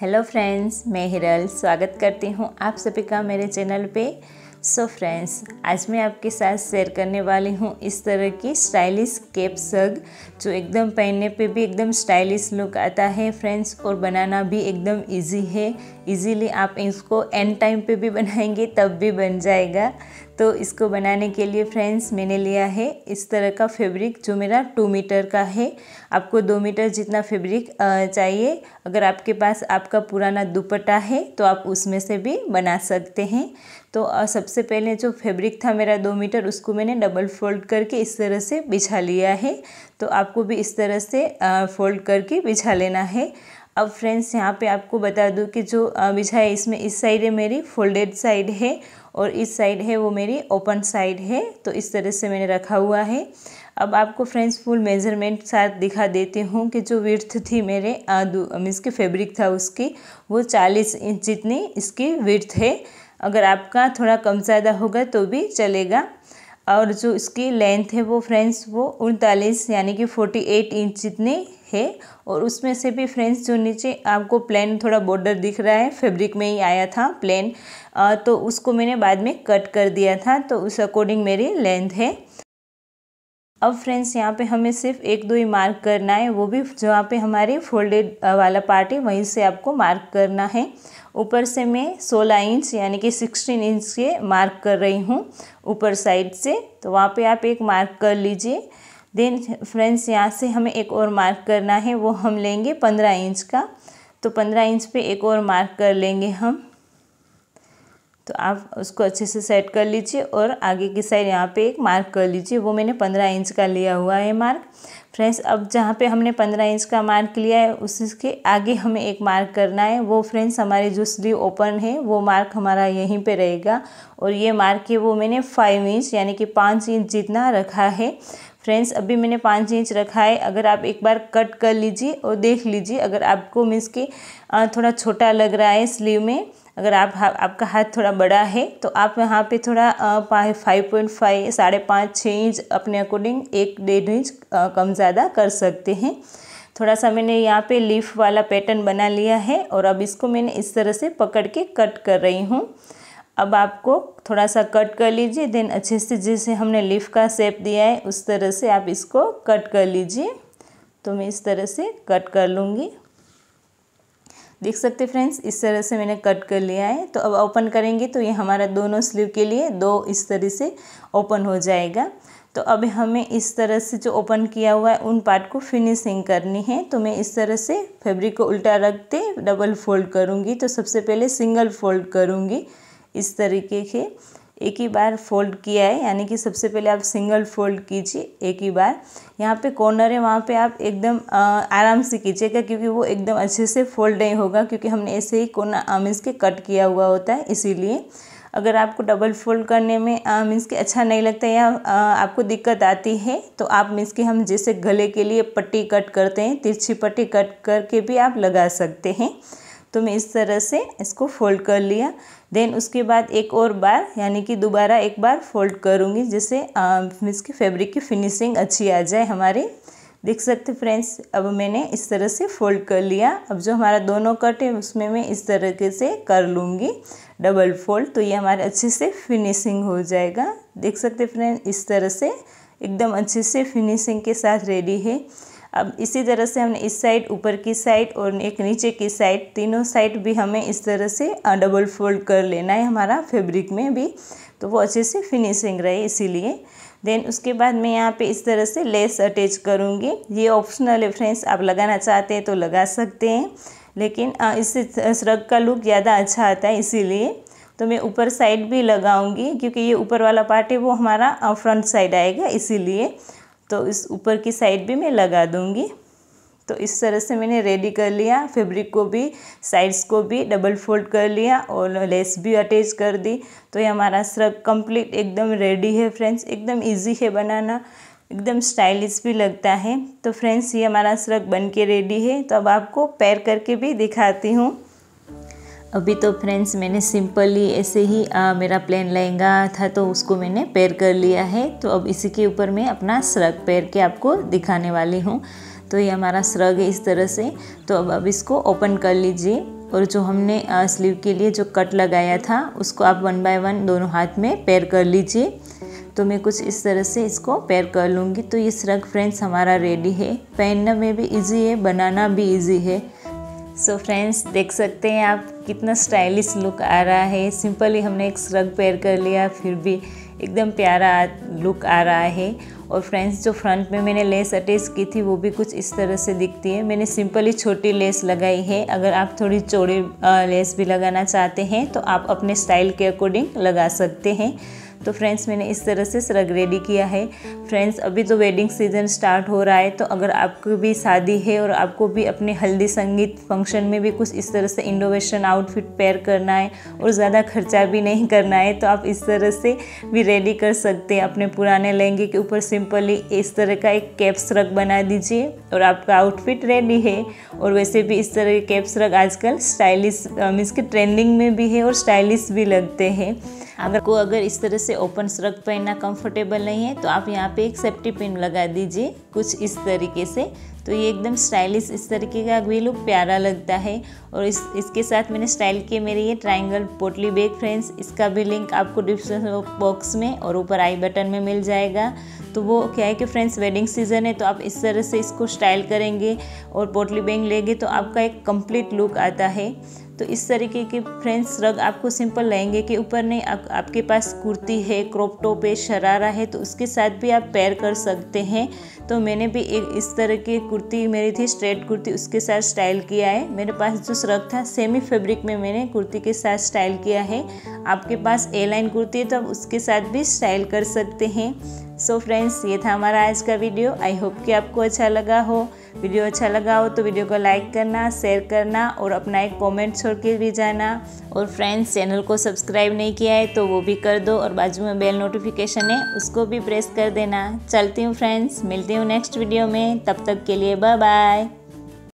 hello friends मैं हिरल स्वागत करती हूँ आप सभी का मेरे चैनल पे सो so फ्रेंड्स आज मैं आपके साथ शेयर करने वाली हूँ इस तरह की स्टाइलिश केप सग जो एकदम पहनने पे भी एकदम स्टाइलिश लुक आता है फ्रेंड्स और बनाना भी एकदम इजी है इजीली आप इसको एंड टाइम पे भी बनाएंगे तब भी बन जाएगा तो इसको बनाने के लिए फ्रेंड्स मैंने लिया है इस तरह का फैब्रिक जो मेरा टू मीटर का है आपको दो मीटर जितना फैब्रिक चाहिए अगर आपके पास आपका पुराना दुपट्टा है तो आप उसमें से भी बना सकते हैं तो सबसे पहले जो फैब्रिक था मेरा दो मीटर उसको मैंने डबल फोल्ड करके इस तरह से बिछा लिया है तो आपको भी इस तरह से फोल्ड करके बिछा लेना है अब फ्रेंड्स यहाँ पे आपको बता दूँ कि जो बिछा है इसमें इस साइड है मेरी फोल्डेड साइड है और इस साइड है वो मेरी ओपन साइड है तो इस तरह से मैंने रखा हुआ है अब आपको फ्रेंड्स फुल मेज़रमेंट साथ दिखा देती हूँ कि जो विर्थ थी मेरे मीन्स के फैब्रिक था उसकी वो चालीस इंच जितनी इसकी विर्थ है अगर आपका थोड़ा कम ज़्यादा होगा तो भी चलेगा और जो इसकी लेंथ है वो फ्रेंड्स वो उनतालीस यानी कि फोर्टी एट इंच जितनी है और उसमें से भी फ्रेंड्स जो नीचे आपको प्लेन थोड़ा बॉर्डर दिख रहा है फैब्रिक में ही आया था प्लेन तो उसको मैंने बाद में कट कर दिया था तो उस अकॉर्डिंग मेरी लेंथ है अब फ्रेंड्स यहाँ पे हमें सिर्फ एक दो ही मार्क करना है वो भी जहाँ पे हमारे फोल्डेड वाला पार्ट है वहीं से आपको मार्क करना है ऊपर से मैं 16 इंच यानी कि 16 इंच के मार्क कर रही हूँ ऊपर साइड से तो वहाँ पे आप एक मार्क कर लीजिए देन फ्रेंड्स यहाँ से हमें एक और मार्क करना है वो हम लेंगे पंद्रह इंच का तो पंद्रह इंच पे एक और मार्क कर लेंगे हम तो आप उसको अच्छे से सेट कर लीजिए और आगे की साइड यहाँ पे एक मार्क कर लीजिए वो मैंने पंद्रह इंच का लिया हुआ है मार्क फ्रेंड्स अब जहाँ पे हमने पंद्रह इंच का मार्क लिया है उसके आगे हमें एक मार्क करना है वो फ्रेंड्स हमारे जो स्लीव ओपन है वो मार्क हमारा यहीं पे रहेगा और ये मार्क है वो मैंने फाइव इंच यानी कि पाँच इंच जितना रखा है फ्रेंड्स अभी मैंने पाँच इंच रखा है अगर आप एक बार कट कर लीजिए और देख लीजिए अगर आपको मीन्स के थोड़ा छोटा लग रहा है स्लीव में अगर आप हा, आपका हाथ थोड़ा बड़ा है तो आप यहाँ पे थोड़ा फाइव पॉइंट फाइव साढ़े पाँच छः इंच अपने अकॉर्डिंग एक डेढ़ इंच कम ज़्यादा कर सकते हैं थोड़ा सा मैंने यहाँ पे लीफ वाला पैटर्न बना लिया है और अब इसको मैंने इस तरह से पकड़ के कट कर रही हूँ अब आपको थोड़ा सा कट कर लीजिए देन अच्छे से जैसे हमने लीफ का शेप दिया है उस तरह से आप इसको कट कर लीजिए तो मैं इस तरह से कट कर लूँगी देख सकते फ्रेंड्स इस तरह से मैंने कट कर लिया है तो अब ओपन करेंगे तो ये हमारा दोनों स्लीव के लिए दो इस तरह से ओपन हो जाएगा तो अब हमें इस तरह से जो ओपन किया हुआ है उन पार्ट को फिनिशिंग करनी है तो मैं इस तरह से फैब्रिक को उल्टा रखते डबल फोल्ड करूँगी तो सबसे पहले सिंगल फोल्ड करूँगी इस तरीके के एक ही बार फोल्ड किया है यानी कि सबसे पहले आप सिंगल फोल्ड कीजिए एक ही बार यहाँ पे कॉर्नर है वहाँ पे आप एकदम आराम से कीजिएगा क्योंकि वो एकदम अच्छे से फोल्ड नहीं होगा क्योंकि हमने ऐसे ही कोना मीन्स के कट किया हुआ होता है इसीलिए अगर आपको डबल फोल्ड करने में मीन्स के अच्छा नहीं लगता या आपको दिक्कत आती है तो आप मीन्स के हम जैसे गले के लिए पट्टी कट करते हैं तिरछी पट्टी कट करके भी आप लगा सकते हैं तो मैं इस तरह से इसको फोल्ड कर लिया देन उसके बाद एक और बार यानी कि दोबारा एक बार फोल्ड करूँगी जिससे मीन्स की फैब्रिक की फिनिशिंग अच्छी आ जाए हमारी देख सकते फ्रेंड्स अब मैंने इस तरह से फोल्ड कर लिया अब जो हमारा दोनों कट है उसमें मैं इस तरीके से कर लूँगी डबल फोल्ड तो ये हमारे अच्छे से फिनिशिंग हो जाएगा देख सकते फ्रेंड इस तरह से एकदम अच्छे से फिनिशिंग के साथ रेडी है अब इसी तरह से हमने इस साइड ऊपर की साइड और एक नीचे की साइड तीनों साइड भी हमें इस तरह से डबल फोल्ड कर लेना है हमारा फैब्रिक में भी तो वो अच्छे से फिनिशिंग रहे इसीलिए देन उसके बाद मैं यहाँ पे इस तरह से लेस अटैच करूँगी ये ऑप्शनल है फ्रेंड्स आप लगाना चाहते हैं तो लगा सकते हैं लेकिन इससे श्रग का लुक ज़्यादा अच्छा आता है इसीलिए तो मैं ऊपर साइड भी लगाऊंगी क्योंकि ये ऊपर वाला पार्ट है वो हमारा फ्रंट साइड आएगा इसीलिए तो इस ऊपर की साइड भी मैं लगा दूँगी तो इस तरह से मैंने रेडी कर लिया फैब्रिक को भी साइड्स को भी डबल फोल्ड कर लिया और लेस भी अटैच कर दी तो ये हमारा श्रग कंप्लीट एकदम रेडी है फ्रेंड्स एकदम इजी है बनाना एकदम स्टाइलिश भी लगता है तो फ्रेंड्स ये हमारा श्रग बन के रेडी है तो अब आपको पैर करके भी दिखाती हूँ अभी तो फ्रेंड्स मैंने सिंपली ऐसे ही आ, मेरा प्लेन लहंगा था तो उसको मैंने पेयर कर लिया है तो अब इसी के ऊपर मैं अपना स्रग पेयर के आपको दिखाने वाली हूँ तो ये हमारा स्रग है इस तरह से तो अब अब इसको ओपन कर लीजिए और जो हमने स्लीव के लिए जो कट लगाया था उसको आप वन बाय वन दोनों हाथ में पेयर कर लीजिए तो मैं कुछ इस तरह से इसको पेयर कर लूँगी तो ये स्रग फ्रेंड्स हमारा रेडी है पहनना में भी इजी है बनाना भी इजी है सो so फ्रेंड्स देख सकते हैं आप कितना स्टाइलिश लुक आ रहा है सिंपली हमने एक स्रग पेयर कर लिया फिर भी एकदम प्यारा लुक आ रहा है और फ्रेंड्स जो फ्रंट में मैंने लेस अटैच की थी वो भी कुछ इस तरह से दिखती है मैंने सिंपली छोटी लेस लगाई है अगर आप थोड़ी चौड़ी लेस भी लगाना चाहते हैं तो आप अपने स्टाइल के अकॉर्डिंग लगा सकते हैं तो फ्रेंड्स मैंने इस तरह से सरग रेडी किया है फ्रेंड्स अभी तो वेडिंग सीज़न स्टार्ट हो रहा है तो अगर आपको भी शादी है और आपको भी अपने हल्दी संगीत फंक्शन में भी कुछ इस तरह से इंडोवेशन आउटफिट पेयर करना है और ज़्यादा खर्चा भी नहीं करना है तो आप इस तरह से भी रेडी कर सकते हैं अपने पुराने लहंगे के ऊपर सिंपली इस तरह का एक कैप्स रग बना दीजिए और आपका आउटफिट रेडी है और वैसे भी इस तरह के कैप्स रग आजकल स्टाइलिश मीन्स के ट्रेंडिंग में भी है और स्टाइलिश भी लगते हैं अगर अगर इस तरह से ओपन स्ट्रक पहनना कंफर्टेबल नहीं है तो आप यहाँ पे एक सेफ्टी पिन लगा दीजिए कुछ इस तरीके से तो ये एकदम स्टाइलिश इस तरीके का भी लुक प्यारा लगता है और इस इसके साथ मैंने स्टाइल किए मेरे ये ट्रायंगल पोटली बैग फ्रेंड्स इसका भी लिंक आपको डिस्क्रिप्शन बॉक्स में और ऊपर आई बटन में मिल जाएगा तो वो क्या है कि फ्रेंड्स वेडिंग सीजन है तो आप इस तरह से इसको स्टाइल करेंगे और पोटली बैग लेंगे तो आपका एक कंप्लीट लुक आता है तो इस तरीके की फ्रेंड्स रग आपको सिंपल लहंगे के ऊपर नहीं आप, आपके पास कुर्ती है क्रॉप टॉप है शरारा है तो उसके साथ भी आप पैर कर सकते हैं तो मैंने भी एक इस तरह की कुर्ती मेरी थी स्ट्रेट कुर्ती उसके साथ स्टाइल किया है मेरे पास जो रग था सेमी फेब्रिक में मैंने कुर्ती के साथ स्टाइल किया है आपके पास ए लाइन कुर्ती है तो आप उसके साथ भी स्टाइल कर सकते हैं सो so फ्रेंड्स ये था हमारा आज का वीडियो आई होप कि आपको अच्छा लगा हो वीडियो अच्छा लगा हो तो वीडियो को लाइक करना शेयर करना और अपना एक कमेंट छोड़ के भी जाना और फ्रेंड्स चैनल को सब्सक्राइब नहीं किया है तो वो भी कर दो और बाजू में बेल नोटिफिकेशन है उसको भी प्रेस कर देना चलती हूँ फ्रेंड्स मिलती हूँ नेक्स्ट वीडियो में तब तक के लिए बाय बाय